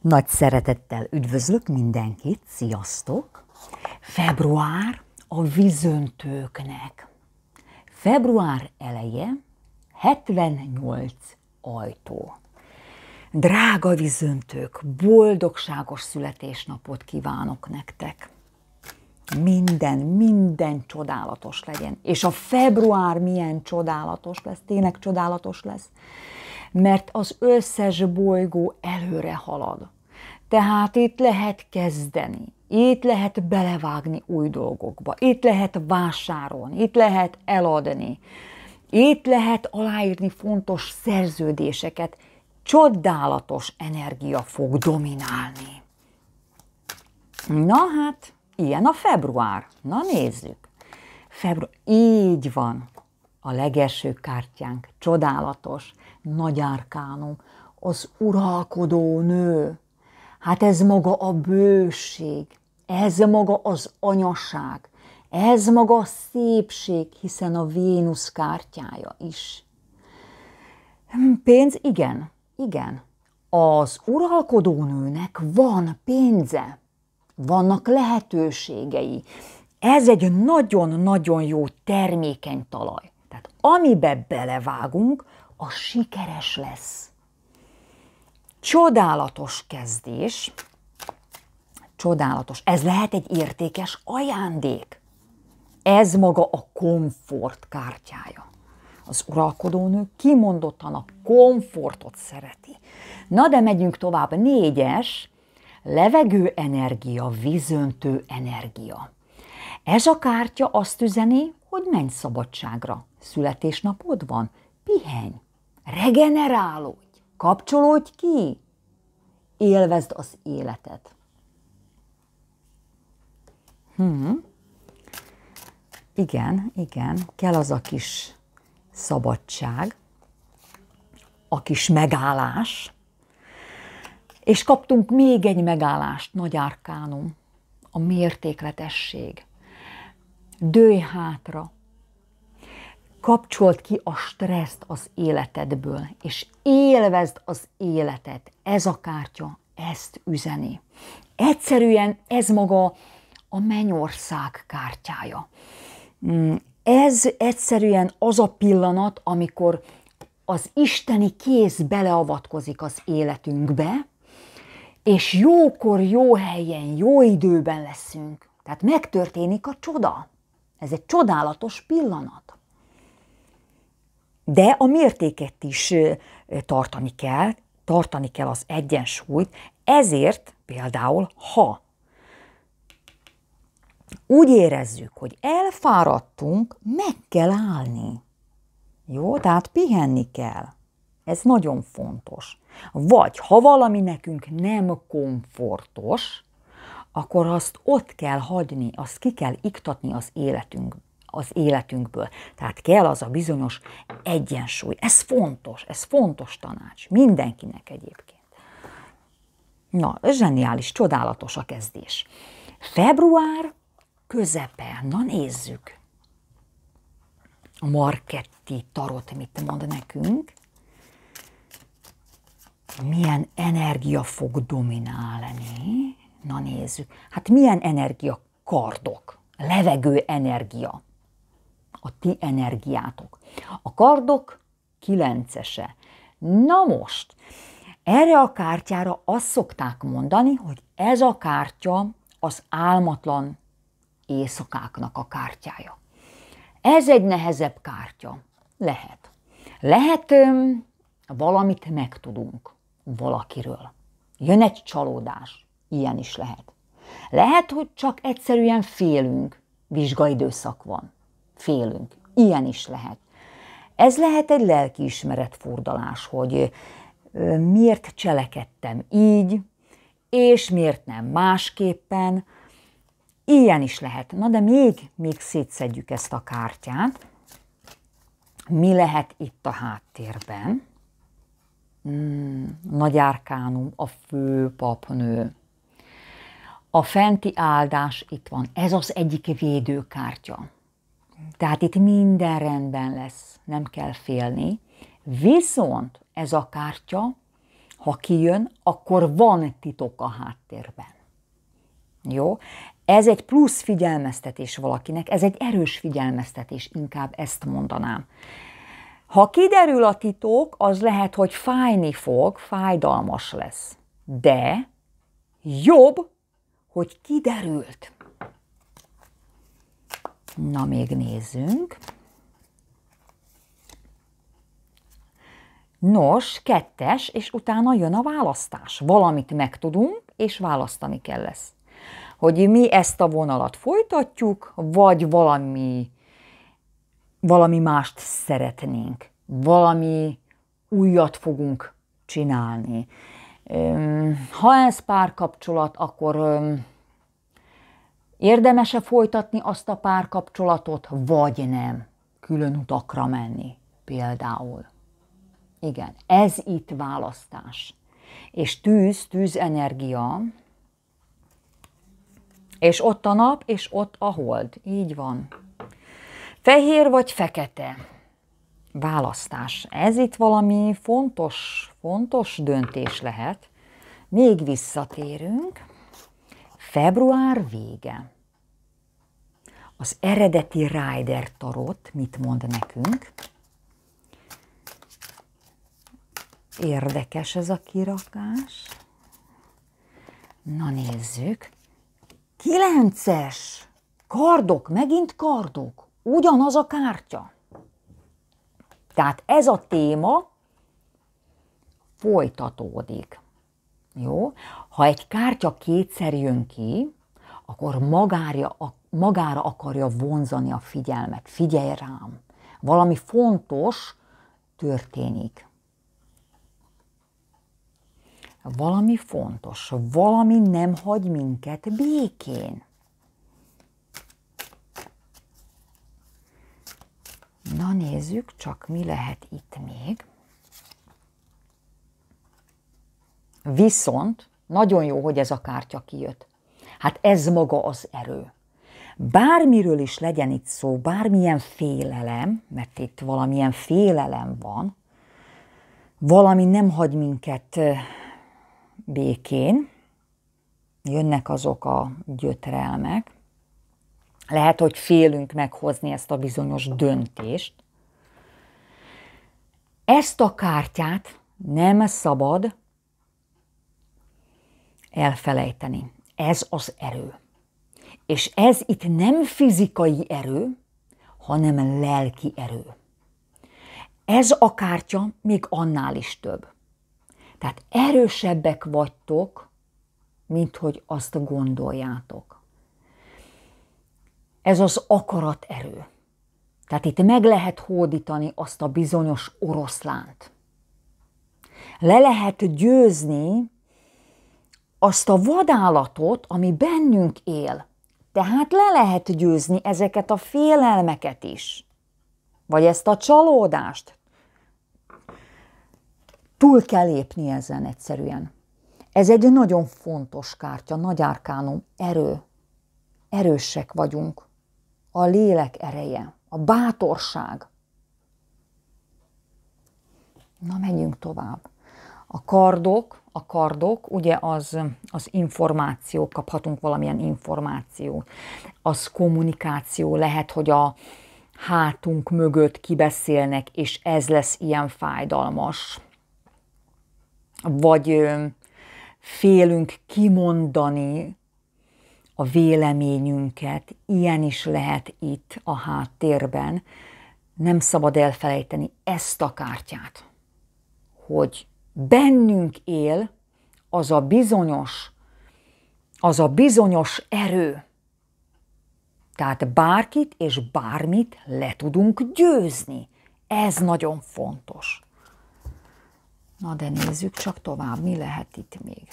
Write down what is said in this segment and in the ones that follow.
Nagy szeretettel üdvözlök mindenkit, sziasztok! Február a vízöntőknek. Február eleje 78 ajtó. Drága vízöntők, boldogságos születésnapot kívánok nektek! Minden, minden csodálatos legyen. És a február milyen csodálatos lesz, tényleg csodálatos lesz mert az összes bolygó előre halad. Tehát itt lehet kezdeni, itt lehet belevágni új dolgokba, itt lehet vásárolni, itt lehet eladni, itt lehet aláírni fontos szerződéseket, csodálatos energia fog dominálni. Na hát, ilyen a február. Na nézzük. Február, így van a legelső kártyánk, csodálatos nagy árkánum, az uralkodó nő. Hát ez maga a bőség, ez maga az anyaság, ez maga a szépség, hiszen a Vénusz kártyája is. Pénz, igen, igen. Az uralkodó nőnek van pénze, vannak lehetőségei. Ez egy nagyon-nagyon jó termékeny talaj. Tehát amibe belevágunk, a sikeres lesz. Csodálatos kezdés, csodálatos. Ez lehet egy értékes ajándék. Ez maga a komfort kártyája. Az uralkodónő kimondottan a komfortot szereti. Na de megyünk tovább. Négyes, levegő energia, vízöntő energia. Ez a kártya azt üzeni, hogy menj szabadságra. Születésnapod van, pihenj. Regenerálódj, kapcsolódj ki, élvezd az életet. Hmm. Igen, igen, kell az a kis szabadság, a kis megállás. És kaptunk még egy megállást, nagy árkánum, a mértékletesség. Dőj hátra, kapcsolt ki a stresszt az életedből, és élvezd az életet. Ez a kártya ezt üzeni. Egyszerűen ez maga a mennyország kártyája. Hmm, ez egyszerűen az a pillanat, amikor az isteni kéz beleavatkozik az életünkbe, és jókor, jó helyen, jó időben leszünk. Tehát megtörténik a csoda. Ez egy csodálatos pillanat de a mértéket is tartani kell, tartani kell az egyensúlyt, ezért például, ha úgy érezzük, hogy elfáradtunk, meg kell állni. Jó, tehát pihenni kell. Ez nagyon fontos. Vagy ha valami nekünk nem komfortos, akkor azt ott kell hagyni, azt ki kell iktatni az életünkből az életünkből. Tehát kell az a bizonyos egyensúly. Ez fontos, ez fontos tanács mindenkinek egyébként. Na, zseniális, csodálatos a kezdés. Február közepe, na nézzük. A Marketti tarot mit mond nekünk? Milyen energia fog dominálni? Na nézzük. Hát milyen energia kardok? Levegő energia a ti energiátok. A kardok kilencese. Na most, erre a kártyára azt szokták mondani, hogy ez a kártya az álmatlan éjszakáknak a kártyája. Ez egy nehezebb kártya. Lehet. Lehet valamit megtudunk valakiről. Jön egy csalódás. Ilyen is lehet. Lehet, hogy csak egyszerűen félünk. Vizsgaidőszak van félünk. Ilyen is lehet. Ez lehet egy lelkiismeret furdalás, hogy miért cselekedtem így, és miért nem másképpen. Ilyen is lehet. Na de még, még szétszedjük ezt a kártyát. Mi lehet itt a háttérben? Hmm, nagy árkánum, a fő papnő. A fenti áldás itt van. Ez az egyik védőkártya. Tehát itt minden rendben lesz, nem kell félni. Viszont ez a kártya, ha kijön, akkor van titok a háttérben. Jó? Ez egy plusz figyelmeztetés valakinek, ez egy erős figyelmeztetés, inkább ezt mondanám. Ha kiderül a titok, az lehet, hogy fájni fog, fájdalmas lesz. De jobb, hogy kiderült. Na, még nézzünk. Nos, kettes, és utána jön a választás. Valamit megtudunk, és választani kell lesz. Hogy mi ezt a vonalat folytatjuk, vagy valami, valami mást szeretnénk. Valami újat fogunk csinálni. Ha ez párkapcsolat, akkor Érdemese folytatni azt a párkapcsolatot, vagy nem? Külön utakra menni például. Igen, ez itt választás. És tűz, tűz energia, és ott a nap, és ott a hold. Így van. Fehér vagy fekete? Választás. Ez itt valami fontos, fontos döntés lehet. Még visszatérünk. Február vége. Az eredeti Rider tarot mit mond nekünk? Érdekes ez a kirakás. Na nézzük. Kilences! Kardok, megint kardok. Ugyanaz a kártya. Tehát ez a téma folytatódik. Jó? Ha egy kártya kétszer jön ki, akkor magára, magára akarja vonzani a figyelmet. Figyelj rám! Valami fontos történik. Valami fontos, valami nem hagy minket békén. Na nézzük csak, mi lehet itt még. Viszont nagyon jó, hogy ez a kártya kijött. Hát ez maga az erő. Bármiről is legyen itt szó, bármilyen félelem, mert itt valamilyen félelem van, valami nem hagy minket békén, jönnek azok a gyötrelmek, lehet, hogy félünk meghozni ezt a bizonyos döntést. Ezt a kártyát nem szabad elfelejteni. Ez az erő. És ez itt nem fizikai erő, hanem lelki erő. Ez a kártya még annál is több. Tehát erősebbek vagytok, mint hogy azt gondoljátok. Ez az akarat erő. Tehát itt meg lehet hódítani azt a bizonyos oroszlánt. Le lehet győzni azt a vadállatot, ami bennünk él. Tehát le lehet győzni ezeket a félelmeket is, vagy ezt a csalódást. Túl kell lépni ezen egyszerűen. Ez egy nagyon fontos kártya, nagy árkánum, erő. Erősek vagyunk. A lélek ereje, a bátorság. Na, menjünk tovább. A kardok, a kardok, ugye az, az információ, kaphatunk valamilyen információ. Az kommunikáció, lehet, hogy a hátunk mögött kibeszélnek, és ez lesz ilyen fájdalmas. Vagy félünk kimondani a véleményünket, ilyen is lehet itt a háttérben. Nem szabad elfelejteni ezt a kártyát, hogy bennünk él az a bizonyos, az a bizonyos erő. Tehát bárkit és bármit le tudunk győzni. Ez nagyon fontos. Na de nézzük csak tovább, mi lehet itt még.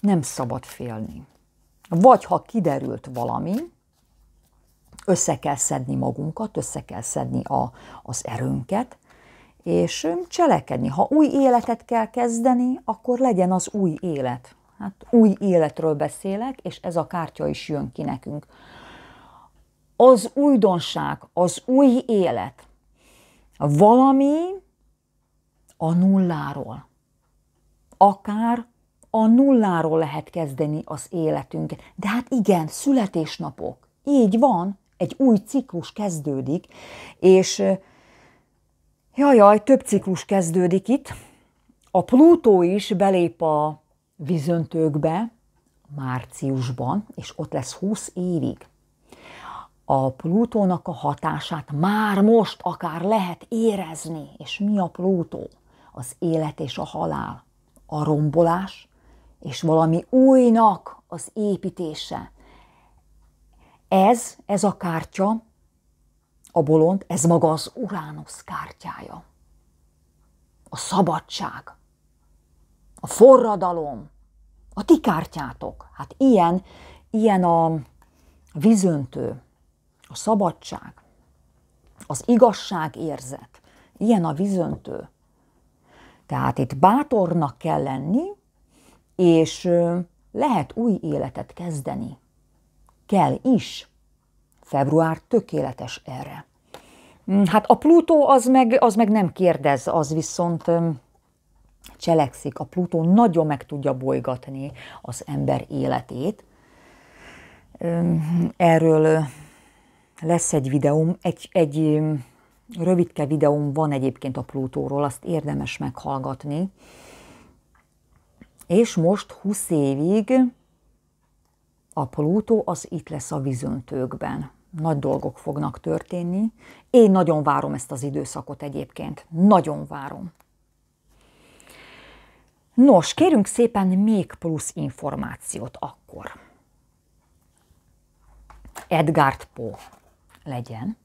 Nem szabad félni. Vagy ha kiderült valami, össze kell szedni magunkat, össze kell szedni a, az erőnket, és cselekedni. Ha új életet kell kezdeni, akkor legyen az új élet. Hát új életről beszélek, és ez a kártya is jön ki nekünk. Az újdonság, az új élet. Valami a nulláról. Akár a nulláról lehet kezdeni az életünket. De hát igen, születésnapok. Így van, egy új ciklus kezdődik, és Jajaj, több ciklus kezdődik itt. A Plutó is belép a vízöntőkbe márciusban, és ott lesz 20 évig. A Plutónak a hatását már most akár lehet érezni. És mi a Plutó? Az élet és a halál, a rombolás és valami újnak az építése. Ez, ez a kártya a bolond, ez maga az Uránusz kártyája. A szabadság, a forradalom, a ti kártyátok. Hát ilyen, ilyen a vizöntő, a szabadság, az igazság érzet, ilyen a vizöntő. Tehát itt bátornak kell lenni, és lehet új életet kezdeni. Kell is. Február tökéletes erre. Mm, hát a Plutó az meg, az meg nem kérdez, az viszont cselekszik. A Plutó nagyon meg tudja bolygatni az ember életét. Erről lesz egy videóm, egy, egy rövidke videóm van egyébként a Plutóról, azt érdemes meghallgatni. És most 20 évig a Plutó az itt lesz a vizöntőkben nagy dolgok fognak történni. Én nagyon várom ezt az időszakot egyébként. Nagyon várom. Nos, kérünk szépen még plusz információt akkor. Edgard Poe legyen.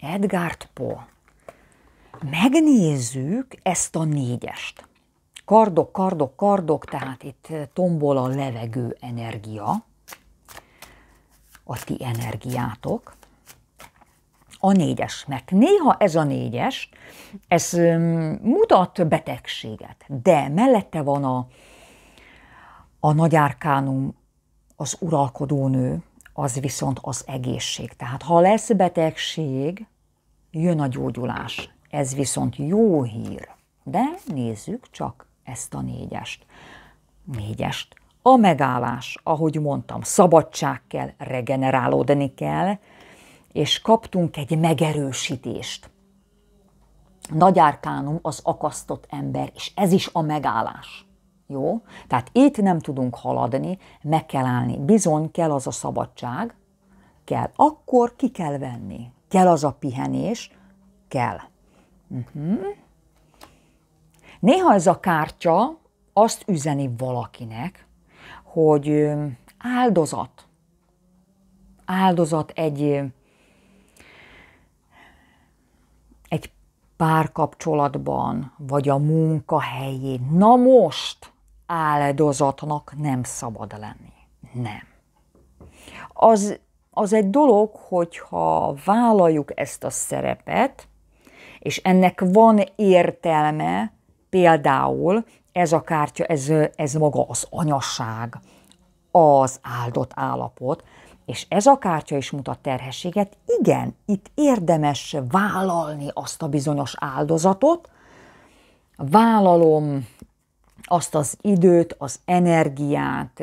Edgard Poe. Megnézzük ezt a négyest. Kardok, kardok, kardok, tehát itt tombol a levegő energia a ti energiátok. A négyes, mert néha ez a négyes, ez mutat betegséget, de mellette van a, a árkánum, az uralkodónő, az viszont az egészség. Tehát ha lesz betegség, jön a gyógyulás. Ez viszont jó hír. De nézzük csak ezt a négyest. Négyest. A megállás, ahogy mondtam, szabadság kell, regenerálódni kell, és kaptunk egy megerősítést. Nagy árkánum az akasztott ember, és ez is a megállás. Jó? Tehát itt nem tudunk haladni, meg kell állni. Bizony kell az a szabadság, kell. Akkor ki kell venni. Kell az a pihenés, kell. Uh-huh. Néha ez a kártya azt üzeni valakinek, hogy áldozat, áldozat egy, egy párkapcsolatban, vagy a munkahelyén. Na most áldozatnak nem szabad lenni. Nem. Az, az egy dolog, hogyha vállaljuk ezt a szerepet, és ennek van értelme, például ez a kártya, ez, ez maga az anyasság, az áldott állapot, és ez a kártya is mutat terhességet. Igen, itt érdemes vállalni azt a bizonyos áldozatot, vállalom azt az időt, az energiát,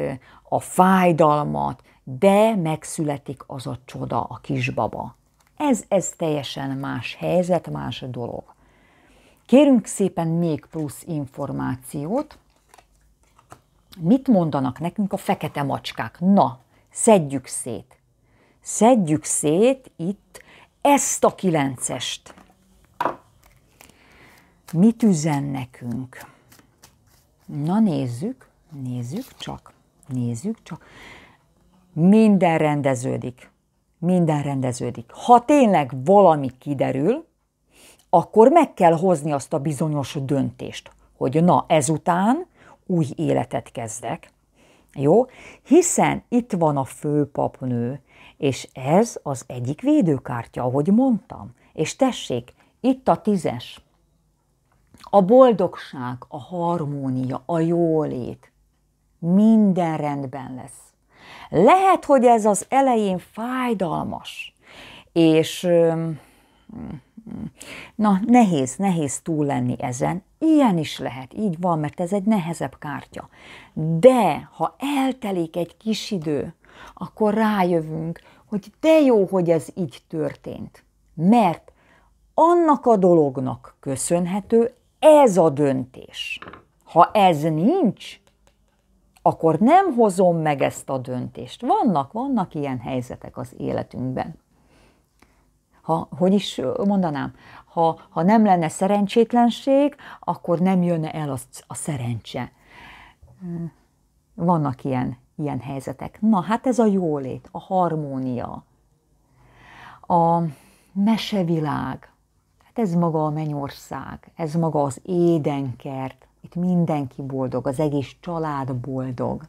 a fájdalmat, de megszületik az a csoda, a kisbaba. Ez, ez teljesen más helyzet, más dolog. Kérünk szépen még plusz információt. Mit mondanak nekünk a fekete macskák? Na, szedjük szét. Szedjük szét itt ezt a kilencest. Mit üzen nekünk? Na nézzük, nézzük csak, nézzük csak. Minden rendeződik. Minden rendeződik. Ha tényleg valami kiderül, akkor meg kell hozni azt a bizonyos döntést, hogy na ezután új életet kezdek, jó? Hiszen itt van a főpapnő, és ez az egyik védőkártya, ahogy mondtam. És tessék, itt a tízes. A boldogság, a harmónia, a jólét. Minden rendben lesz. Lehet, hogy ez az elején fájdalmas, és Na, nehéz, nehéz túl lenni ezen. Ilyen is lehet, így van, mert ez egy nehezebb kártya. De ha eltelik egy kis idő, akkor rájövünk, hogy de jó, hogy ez így történt. Mert annak a dolognak köszönhető ez a döntés. Ha ez nincs, akkor nem hozom meg ezt a döntést. Vannak, vannak ilyen helyzetek az életünkben ha, hogy is mondanám, ha, ha nem lenne szerencsétlenség, akkor nem jönne el az a szerencse. Hm, vannak ilyen, ilyen helyzetek. Na, hát ez a jólét, a harmónia, a mesevilág, hát ez maga a mennyország, ez maga az édenkert, itt mindenki boldog, az egész család boldog.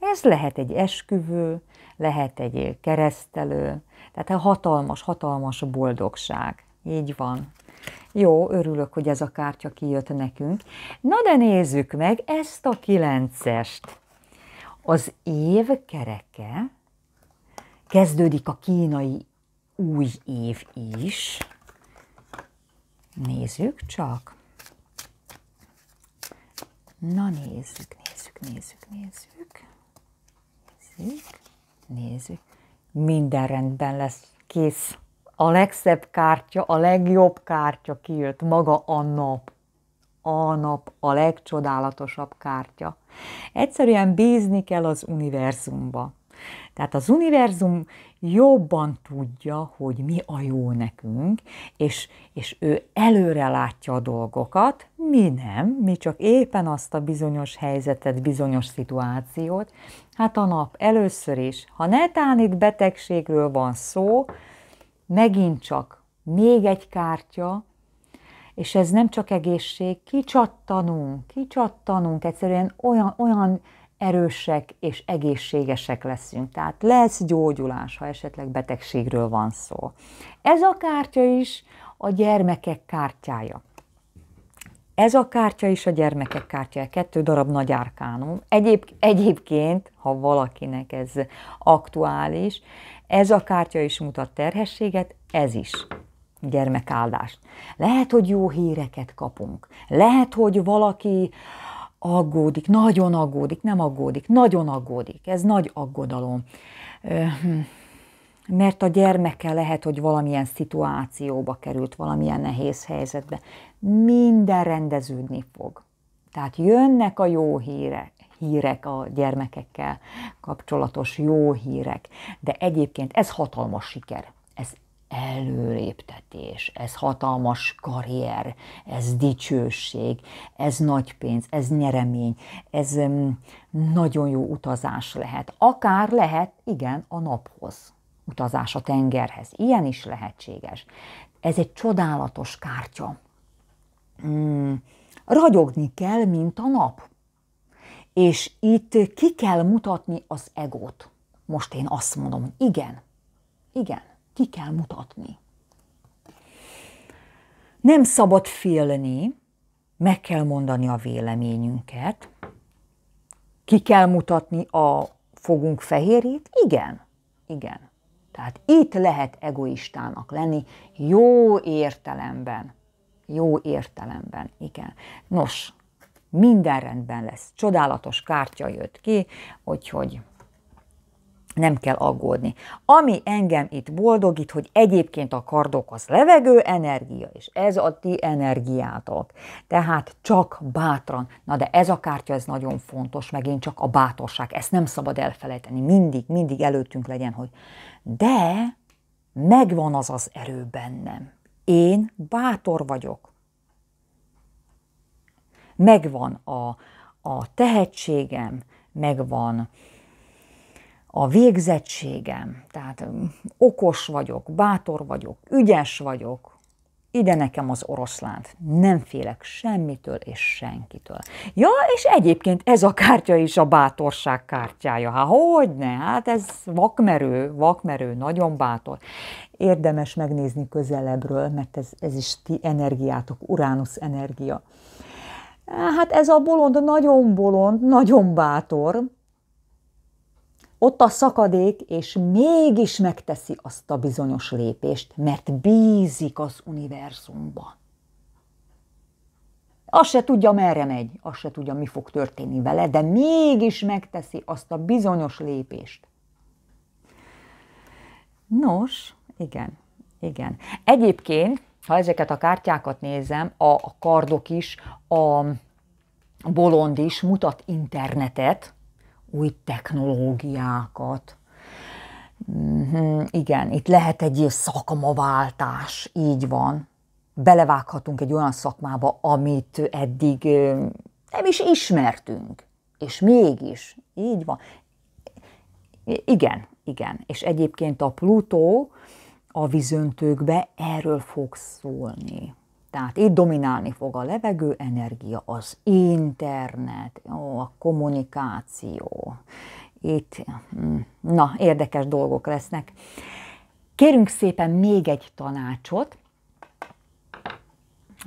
Ez lehet egy esküvő, lehet egy keresztelő, tehát a hatalmas, hatalmas boldogság. Így van. Jó, örülök, hogy ez a kártya kijött nekünk. Na de nézzük meg ezt a kilencest. Az év kereke kezdődik a kínai új év is. Nézzük csak. Na nézzük, nézzük, nézzük, nézzük. Nézzük, nézzük minden rendben lesz, kész. A legszebb kártya, a legjobb kártya kijött, maga a nap. A nap a legcsodálatosabb kártya. Egyszerűen bízni kell az univerzumba. Tehát az univerzum jobban tudja, hogy mi a jó nekünk, és, és ő előre látja a dolgokat, mi nem, mi csak éppen azt a bizonyos helyzetet, bizonyos szituációt. Hát a nap először is, ha netán itt betegségről van szó, megint csak még egy kártya, és ez nem csak egészség, kicsattanunk, kicsattanunk, egyszerűen olyan, olyan erősek és egészségesek leszünk. Tehát lesz gyógyulás, ha esetleg betegségről van szó. Ez a kártya is a gyermekek kártyája. Ez a kártya is a gyermekek kártyája, kettő darab nagy árkánum. Egyéb, egyébként, ha valakinek ez aktuális, ez a kártya is mutat terhességet, ez is gyermekáldást. Lehet, hogy jó híreket kapunk. Lehet, hogy valaki aggódik, nagyon aggódik, nem aggódik, nagyon aggódik. Ez nagy aggodalom. Hm. Mert a gyermeke lehet, hogy valamilyen szituációba került, valamilyen nehéz helyzetbe. Minden rendeződni fog. Tehát jönnek a jó hírek, hírek a gyermekekkel kapcsolatos jó hírek, de egyébként ez hatalmas siker előléptetés, ez hatalmas karrier, ez dicsőség, ez nagy pénz, ez nyeremény, ez nagyon jó utazás lehet. Akár lehet, igen, a naphoz utazás a tengerhez. Ilyen is lehetséges. Ez egy csodálatos kártya. Mm, ragyogni kell, mint a nap. És itt ki kell mutatni az egót. Most én azt mondom, hogy igen, igen, ki kell mutatni. Nem szabad félni, meg kell mondani a véleményünket. Ki kell mutatni a fogunk fehérét? Igen, igen. Tehát itt lehet egoistának lenni, jó értelemben. Jó értelemben, igen. Nos, minden rendben lesz. Csodálatos kártya jött ki, úgyhogy nem kell aggódni. Ami engem itt boldogít, hogy egyébként a kardok az levegő energia, és ez a ti energiátok. Tehát csak bátran. Na de ez a kártya, ez nagyon fontos, megint csak a bátorság. Ezt nem szabad elfelejteni. Mindig, mindig előttünk legyen, hogy de megvan az az erő bennem. Én bátor vagyok. Megvan a, a tehetségem, megvan a végzettségem, tehát um, okos vagyok, bátor vagyok, ügyes vagyok, ide nekem az oroszlánt. Nem félek semmitől és senkitől. Ja, és egyébként ez a kártya is a bátorság kártyája. Há, hogyne? Hát ez vakmerő, vakmerő, nagyon bátor. Érdemes megnézni közelebbről, mert ez, ez is ti energiátok, Uránusz energia. Hát ez a bolond nagyon bolond, nagyon bátor, ott a szakadék, és mégis megteszi azt a bizonyos lépést, mert bízik az univerzumban. Azt se tudja, merre megy, azt se tudja, mi fog történni vele, de mégis megteszi azt a bizonyos lépést. Nos, igen, igen. Egyébként, ha ezeket a kártyákat nézem, a, a kardok is, a bolond is mutat internetet, új technológiákat. Mm-hmm, igen, itt lehet egy szakmaváltás, így van. Belevághatunk egy olyan szakmába, amit eddig nem is ismertünk, és mégis, így van. Igen, igen. És egyébként a Plutó a vízöntőkbe erről fog szólni. Tehát itt dominálni fog a levegő energia, az internet, ó, a kommunikáció. Itt, hm, na, érdekes dolgok lesznek. Kérünk szépen még egy tanácsot,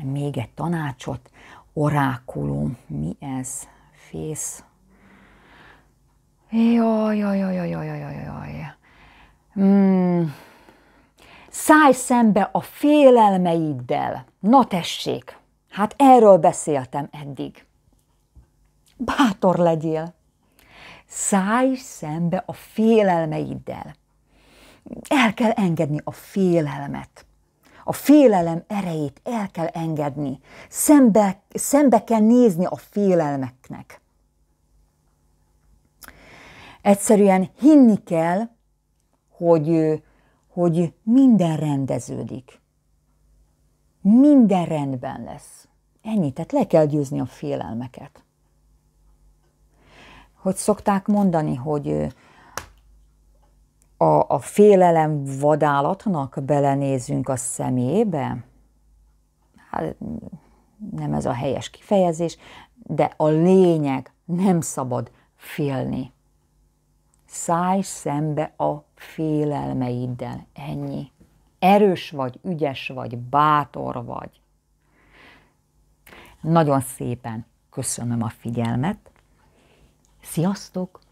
még egy tanácsot, orákulum, mi ez? Fész. Jaj, jaj, jaj, jaj, jaj, jaj, jaj. Mm Szállj szembe a félelmeiddel. Na tessék, hát erről beszéltem eddig. Bátor legyél. Szállj szembe a félelmeiddel. El kell engedni a félelmet. A félelem erejét el kell engedni. Szembe, szembe kell nézni a félelmeknek. Egyszerűen hinni kell, hogy hogy minden rendeződik. Minden rendben lesz. Ennyi, tehát le kell győzni a félelmeket. Hogy szokták mondani, hogy a, a félelem vadállatnak belenézünk a szemébe? Hát, nem ez a helyes kifejezés, de a lényeg nem szabad félni. Szállj szembe a félelmeiddel. Ennyi. Erős vagy, ügyes vagy, bátor vagy. Nagyon szépen köszönöm a figyelmet. Sziasztok!